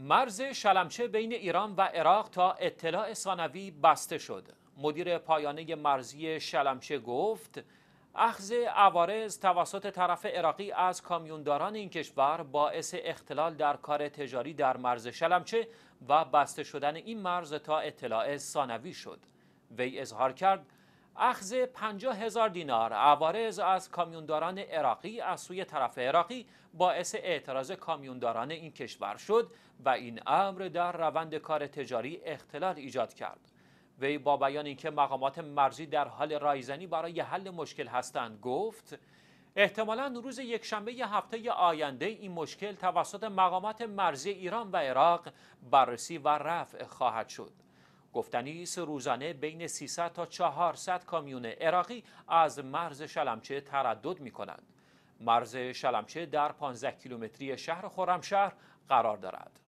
مرز شلمچه بین ایران و عراق تا اطلاع ثانوی بسته شد مدیر پایانه مرزی شلمچه گفت اخذ عوارض توسط طرف عراقی از کامیونداران این کشور باعث اختلال در کار تجاری در مرز شلمچه و بسته شدن این مرز تا اطلاع ثانوی شد وی اظهار کرد اخذ 50 هزار دینار عوارض از کامیونداران عراقی از سوی طرف عراقی باعث اعتراض کامیونداران این کشور شد و این امر در روند کار تجاری اختلال ایجاد کرد وی با بیان اینکه مقامات مرزی در حال رایزنی برای حل مشکل هستند گفت احتمالا روز یکشنبه هفته آینده این مشکل توسط مقامات مرزی ایران و عراق بررسی و رفع خواهد شد گفتنی است روزانه بین 300 تا 400 کامیون عراقی از مرز شلمچه تردد می کنند. مرز شلمچه در 15 کیلومتری شهر خرمشهر قرار دارد.